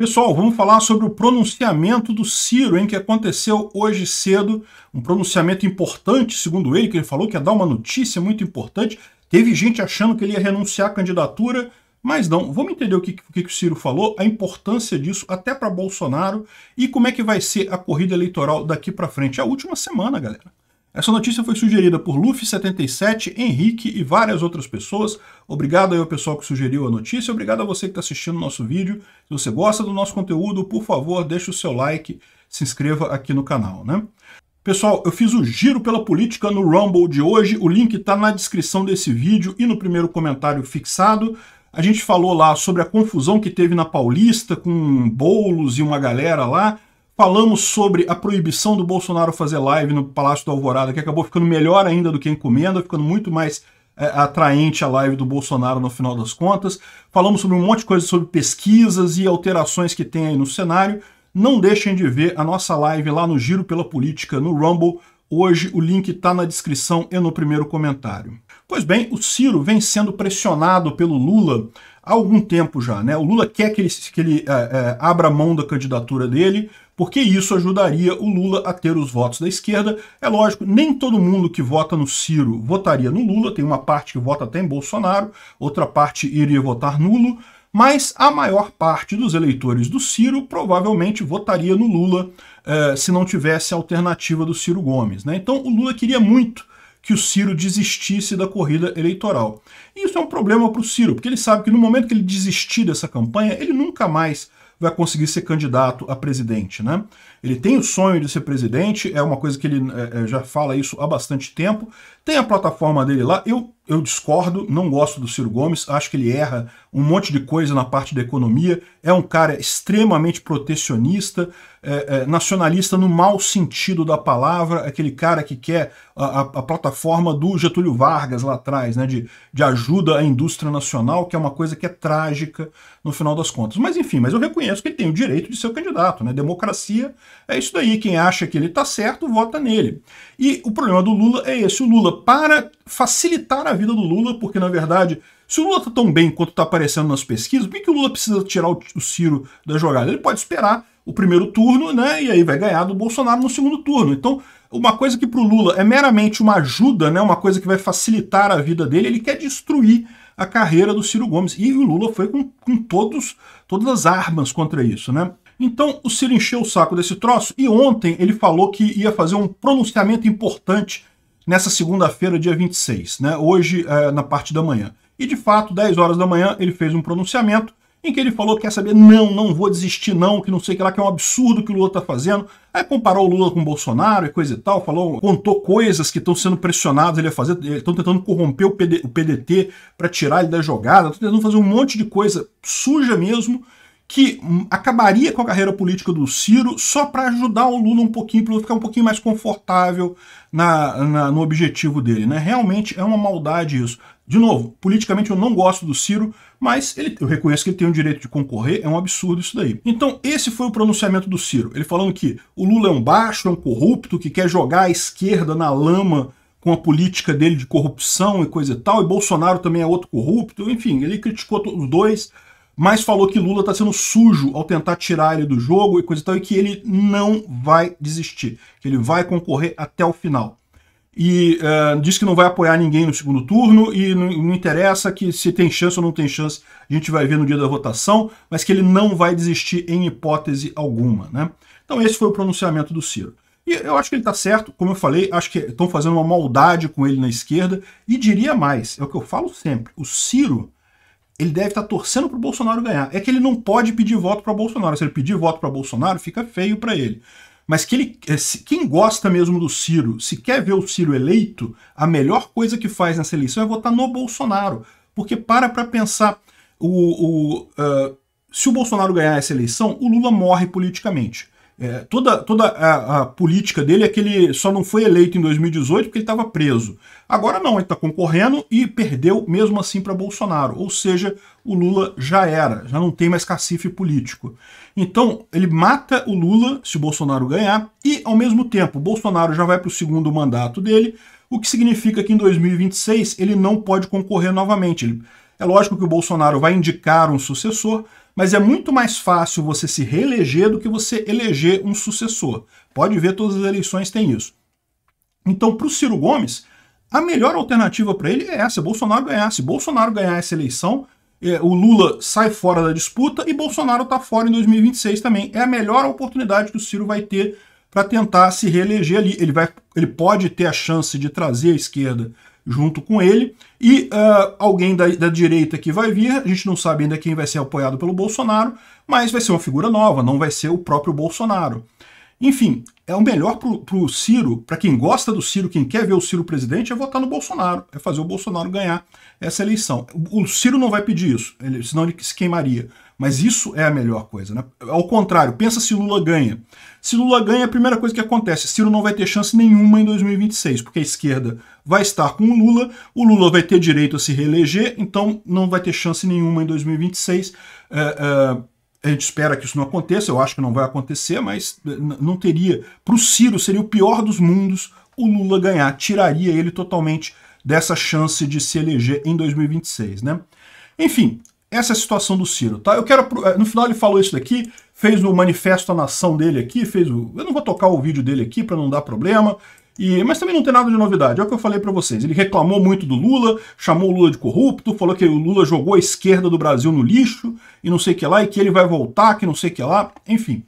Pessoal, vamos falar sobre o pronunciamento do Ciro, hein, que aconteceu hoje cedo, um pronunciamento importante, segundo ele, que ele falou que ia dar uma notícia muito importante. Teve gente achando que ele ia renunciar à candidatura, mas não. Vamos entender o que, o, que o Ciro falou, a importância disso até para Bolsonaro e como é que vai ser a corrida eleitoral daqui para frente. É a última semana, galera. Essa notícia foi sugerida por Luffy77, Henrique e várias outras pessoas. Obrigado aí ao pessoal que sugeriu a notícia, obrigado a você que está assistindo o nosso vídeo. Se você gosta do nosso conteúdo, por favor, deixe o seu like, se inscreva aqui no canal, né? Pessoal, eu fiz o giro pela política no Rumble de hoje, o link está na descrição desse vídeo e no primeiro comentário fixado. A gente falou lá sobre a confusão que teve na Paulista com bolos e uma galera lá. Falamos sobre a proibição do Bolsonaro fazer live no Palácio da Alvorada, que acabou ficando melhor ainda do que a encomenda, ficando muito mais é, atraente a live do Bolsonaro no final das contas. Falamos sobre um monte de coisa sobre pesquisas e alterações que tem aí no cenário. Não deixem de ver a nossa live lá no Giro pela Política, no Rumble. Hoje o link está na descrição e no primeiro comentário. Pois bem, o Ciro vem sendo pressionado pelo Lula há algum tempo já. Né? O Lula quer que ele, que ele é, é, abra mão da candidatura dele, porque isso ajudaria o Lula a ter os votos da esquerda. É lógico, nem todo mundo que vota no Ciro votaria no Lula, tem uma parte que vota até em Bolsonaro, outra parte iria votar nulo, mas a maior parte dos eleitores do Ciro provavelmente votaria no Lula eh, se não tivesse a alternativa do Ciro Gomes. Né? Então o Lula queria muito que o Ciro desistisse da corrida eleitoral. E isso é um problema para o Ciro, porque ele sabe que no momento que ele desistir dessa campanha, ele nunca mais vai conseguir ser candidato a presidente, né? Ele tem o sonho de ser presidente, é uma coisa que ele é, é já fala isso há bastante tempo. Tem a plataforma dele lá. Eu eu discordo, não gosto do Ciro Gomes, acho que ele erra um monte de coisa na parte da economia, é um cara extremamente protecionista, é, é, nacionalista no mau sentido da palavra, aquele cara que quer a, a, a, plataforma do Getúlio Vargas lá atrás, né, de, de ajuda à indústria nacional, que é uma coisa que é trágica no final das contas. Mas enfim, mas eu reconheço que ele tem o direito de ser o candidato, né? Democracia é isso daí, quem acha que ele está certo, vota nele. E o problema do Lula é esse, o Lula para facilitar a vida do Lula, porque na verdade, se o Lula tá tão bem quanto tá aparecendo nas pesquisas, por que, que o Lula precisa tirar o, o Ciro da jogada? Ele pode esperar o primeiro turno, né? E aí vai ganhar do Bolsonaro no segundo turno. Então, uma coisa que para o Lula é meramente uma ajuda, né? Uma coisa que vai facilitar a vida dele, ele quer destruir a carreira do Ciro Gomes. E o Lula foi com, com todos, todas as armas contra isso, né? Então o Ciro encheu o saco desse troço e ontem ele falou que ia fazer um pronunciamento importante nessa segunda-feira, dia 26, né? hoje é, na parte da manhã. E de fato, 10 horas da manhã, ele fez um pronunciamento em que ele falou quer saber, não, não vou desistir não, que não sei o que lá, que é um absurdo que o Lula está fazendo. Aí comparou o Lula com o Bolsonaro e coisa e tal, falou, contou coisas que estão sendo pressionados ele a fazer, estão tentando corromper o, PD, o PDT para tirar ele da jogada, estão tentando fazer um monte de coisa suja mesmo, que acabaria com a carreira política do Ciro só para ajudar o Lula um pouquinho, para ficar um pouquinho mais confortável na, na, no objetivo dele. Né? Realmente é uma maldade isso. De novo, politicamente eu não gosto do Ciro, mas ele, eu reconheço que ele tem o direito de concorrer, é um absurdo isso daí. Então esse foi o pronunciamento do Ciro, ele falando que o Lula é um baixo, é um corrupto, que quer jogar a esquerda na lama com a política dele de corrupção e coisa e tal, e Bolsonaro também é outro corrupto, enfim, ele criticou os dois, mas falou que Lula está sendo sujo ao tentar tirar ele do jogo e coisa e tal, e que ele não vai desistir, que ele vai concorrer até o final. E uh, diz que não vai apoiar ninguém no segundo turno e não, não interessa que se tem chance ou não tem chance, a gente vai ver no dia da votação, mas que ele não vai desistir em hipótese alguma. Né? Então esse foi o pronunciamento do Ciro. E eu acho que ele está certo, como eu falei, acho que estão fazendo uma maldade com ele na esquerda, e diria mais, é o que eu falo sempre, o Ciro ele deve estar tá torcendo para o Bolsonaro ganhar. É que ele não pode pedir voto para Bolsonaro. Se ele pedir voto para Bolsonaro, fica feio para ele. Mas que ele, é, quem gosta mesmo do Ciro, se quer ver o Ciro eleito, a melhor coisa que faz nessa eleição é votar no Bolsonaro. Porque para para pensar, o, o uh, se o Bolsonaro ganhar essa eleição, o Lula morre politicamente. É, toda toda a, a, política dele é que ele só não foi eleito em 2018 porque ele estava preso. Agora não, ele está concorrendo e perdeu mesmo assim para Bolsonaro. Ou seja, o Lula já era, já não tem mais cacife político. Então ele mata o Lula se o Bolsonaro ganhar e, ao mesmo tempo, o Bolsonaro já vai para o segundo mandato dele, o que significa que em 2026 ele não pode concorrer novamente. Ele, é lógico que o Bolsonaro vai indicar um sucessor, mas é muito mais fácil você se reeleger do que você eleger um sucessor. Pode ver, todas as eleições têm isso. Então, para o Ciro Gomes, a melhor alternativa para ele é essa: é Bolsonaro ganhar. Se Bolsonaro ganhar essa eleição, é, o Lula sai fora da disputa e Bolsonaro está fora em 2026 também. É a melhor oportunidade que o Ciro vai ter para tentar se reeleger ali. Ele, vai, ele pode ter a chance de trazer a esquerda junto com ele. E uh, alguém da, da, direita que vai vir, a gente não sabe ainda quem vai ser apoiado pelo Bolsonaro, mas vai ser uma figura nova, não vai ser o próprio Bolsonaro. Enfim, é o melhor para o Ciro, para quem gosta do Ciro, quem quer ver o Ciro presidente, é votar no Bolsonaro, é fazer o Bolsonaro ganhar essa eleição. O, Ciro não vai pedir isso, ele, senão ele se queimaria. Mas isso é a melhor coisa. Né? Ao contrário, pensa se Lula ganha. Se Lula ganha, a primeira coisa que acontece, Ciro não vai ter chance nenhuma em 2026, porque a esquerda vai estar com o Lula, o Lula vai ter direito a se reeleger, então não vai ter chance nenhuma em 2026. É, é, a gente espera que isso não aconteça, eu acho que não vai acontecer, mas eh, não teria. Para o Ciro, seria o pior dos mundos o Lula ganhar, tiraria ele totalmente dessa chance de se eleger em 2026, né? Enfim, essa é a situação do Ciro, tá? Eu quero. Eh, no final ele falou isso daqui, fez o manifesto à nação dele aqui, fez o. Eu não vou tocar o vídeo dele aqui para não dar problema. E, mas também não tem nada de novidade, é o que eu falei para vocês. Ele reclamou muito do Lula, chamou o Lula de corrupto, falou que o Lula jogou a esquerda do Brasil no lixo e não sei o que lá, e que ele vai voltar, que não sei o que lá, enfim.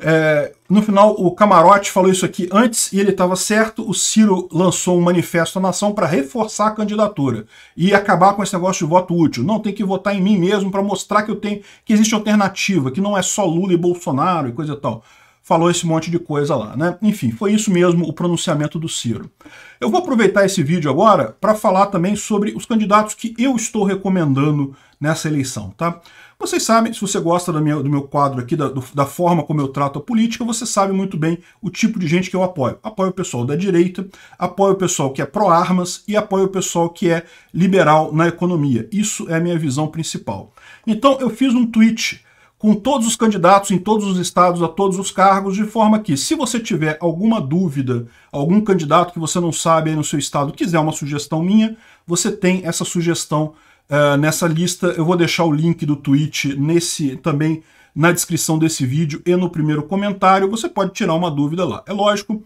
É, no final, o Camarote falou isso aqui antes e ele estava certo. O Ciro lançou um manifesto à nação para reforçar a candidatura e acabar com esse negócio de voto útil. Não tem que votar em mim mesmo para mostrar que eu tenho que existe alternativa, que não é só Lula e Bolsonaro e coisa e tal falou esse monte de coisa lá, né? Enfim, foi isso mesmo o pronunciamento do Ciro. Eu vou aproveitar esse vídeo agora para falar também sobre os candidatos que eu estou recomendando nessa eleição, tá? Vocês sabem, se você gosta do meu, do meu quadro aqui, da, do, da forma como eu trato a política, você sabe muito bem o tipo de gente que eu apoio. Apoio o pessoal da direita, apoio o pessoal que é pró-armas e apoio o pessoal que é liberal na economia. Isso é a minha visão principal. Então, eu fiz um tweet com todos os candidatos em todos os estados a todos os cargos, de forma que, se você tiver alguma dúvida, algum candidato que você não sabe aí no seu estado quiser uma sugestão minha, você tem essa sugestão uh, nessa lista. Eu vou deixar o link do tweet nesse também na descrição desse vídeo e no primeiro comentário. Você pode tirar uma dúvida lá. É lógico.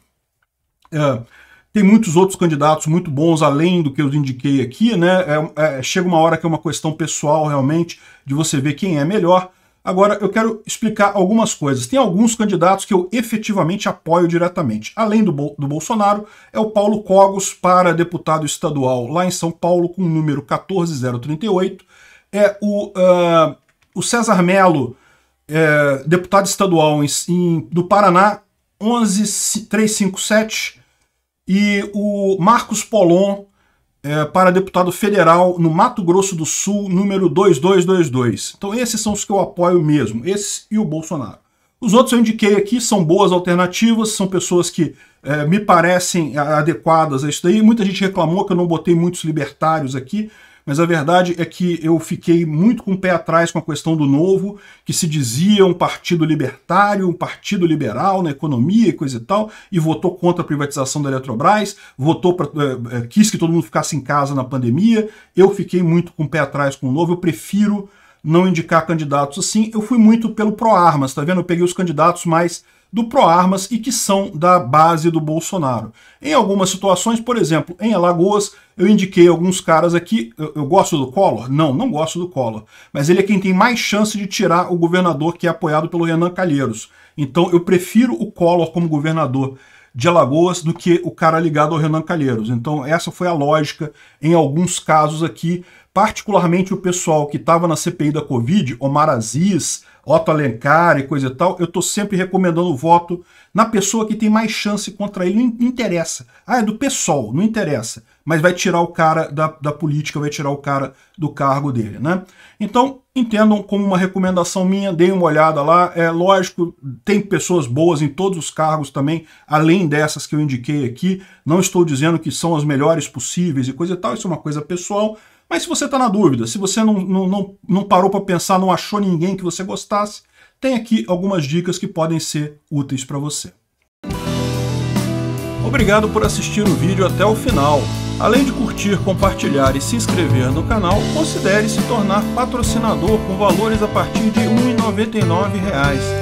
Uh, tem muitos outros candidatos muito bons, além do que eu indiquei aqui, né? É, é, chega uma hora que é uma questão pessoal, realmente, de você ver quem é melhor Agora, eu quero explicar algumas coisas. Tem alguns candidatos que eu efetivamente apoio diretamente. Além do, do Bolsonaro, é o Paulo Cogos para deputado estadual lá em São Paulo, com o número 14038. É o, uh, o César Melo, é, deputado estadual em, em, do Paraná, 11357. E o Marcos Polon, é, para deputado federal no Mato Grosso do Sul, número 2222. Então esses são os que eu apoio mesmo, esse e o Bolsonaro. Os outros eu indiquei aqui, são boas alternativas, são pessoas que é, me parecem adequadas a isso daí. Muita gente reclamou que eu não botei muitos libertários aqui, mas a verdade é que eu fiquei muito com o pé atrás com a questão do novo, que se dizia um partido libertário, um partido liberal na economia e coisa e tal, e votou contra a privatização da Eletrobras, votou pra, eh, eh, quis que todo mundo ficasse em casa na pandemia. Eu fiquei muito com o pé atrás com o novo, eu prefiro não indicar candidatos assim. Eu fui muito pelo ProArmas, armas tá vendo? Eu peguei os candidatos mais do ProArmas armas e que são da base do Bolsonaro. Em algumas situações, por exemplo, em Alagoas, eu indiquei alguns caras aqui. Eu, eu, gosto do Collor? Não, não gosto do Collor. Mas ele é quem tem mais chance de tirar o governador que é apoiado pelo Renan Calheiros. Então eu prefiro o Collor como governador de Alagoas do que o cara ligado ao Renan Calheiros. Então essa foi a lógica em alguns casos aqui, particularmente o pessoal que estava na CPI da Covid, Omar Aziz, Otto Alencar e coisa e tal, eu estou sempre recomendando o voto na pessoa que tem mais chance contra ele, não interessa. Ah, é do PSOL, não interessa. Mas vai tirar o cara da, da política, vai tirar o cara do cargo dele, né? Então, entendam como uma recomendação minha, deem uma olhada lá. É lógico, tem pessoas boas em todos os cargos também, além dessas que eu indiquei aqui. Não estou dizendo que são as melhores possíveis e coisa e tal, isso é uma coisa pessoal, mas se você está na dúvida, se você não, não, não, não parou para pensar, não achou ninguém que você gostasse, tem aqui algumas dicas que podem ser úteis para você. Obrigado por assistir o vídeo até o final. Além de curtir, compartilhar e se inscrever no canal, considere se tornar patrocinador com valores a partir de R$ 1,99